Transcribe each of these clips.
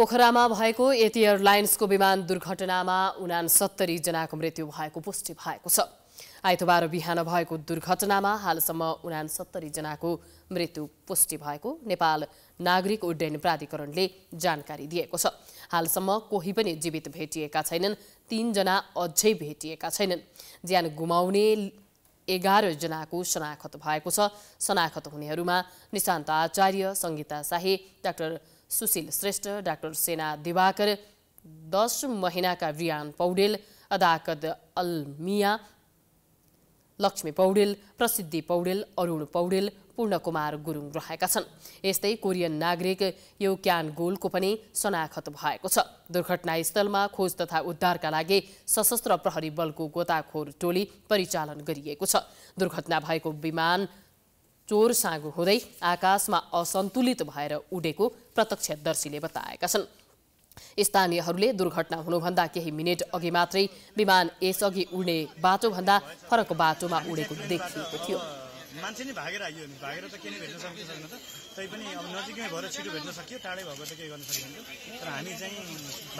पोखरामा भएको एति एयरलाइन्सको विमान दुर्घटनामा उनासत्तरी जनाको मृत्यु भएको पुष्टि भएको छ आइतबार बिहान भएको दुर्घटनामा हालसम्म उनासत्तरी जनाको मृत्यु पुष्टि भएको नेपाल नागरिक उड्डयन प्राधिकरणले जानकारी दिएको छ हालसम्म कोही पनि जीवित भेटिएका छैनन् तीनजना अझै भेटिएका छैनन् ज्यान गुमाउने एघार जनाको शनाखत भएको छ शनाखत हुनेहरूमा निशान्त आचार्य सङ्गीता शाही डाक्टर सुशील श्रेष्ठ डाक्टर सेना दिवाकर दस महिनाका रियान पौडेल अदाकद अलमिया लक्ष्मी पौडेल प्रसिद्धि पौडेल अरुण पौडेल पूर्णकुमार गुरुङ रहेका छन् यस्तै कोरियन नागरिक यो क्यान गोलको पनि शनाखत भएको छ दुर्घटनास्थलमा खोज तथा उद्धारका लागि सशस्त्र प्रहरी बलको गोताखोर टोली परिचालन गरिएको छ दुर्घटना भएको विमान चोर साँगो हुँदै आकाशमा असन्तुलित भएर उडेको प्रत्यक्षदर्शीले बताएका छन् स्थानीयहरूले दुर्घटना हुनुभन्दा केही मिनट अघि मात्रै विमान यसअघि उड्ने बाटोभन्दा फरक बाटोमा उडेको देखिएको थियो मान्छे नै भागेर आइयो नि भागेर त केही भेट्न सकिन्छ छैन त पनि अब नजिकमै भएर छिटो भेट्न सकियो टाढै भएको त केही गर्न सकिन्छ तर हामी चाहिँ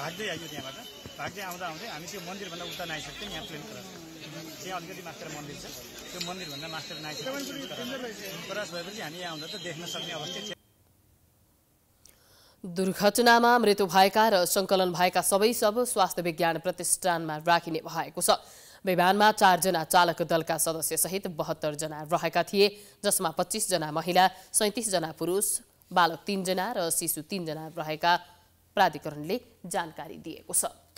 भाग्दै आइयो त्यहाँबाट भाग्दै आउँदा आउँदै हामी त्यो मन्दिरभन्दा उता नआइसक्थ्यौँ यहाँ प्लेन क्रस त्यहाँ अलिकति मास्टर मन्दिर छ त्यो मन्दिरभन्दा मास्टर नाइस परास भएपछि हामी यहाँ आउँदा त देख्न सक्ने अवस्था छ दुर्घटनामा मृत्यु भएका र सङ्कलन भएका सबै सब स्वास्थ्य विज्ञान प्रतिष्ठानमा राखिने भएको छ विमानमा चारजना चालक दलका सदस्य सहित बहत्तर जना रहेका थिए जसमा पच्चिसजना महिला सैतिसजना पुरुष बालक तिनजना र शिशु तिनजना रहेका प्राधिकरणले जानकारी दिएको छ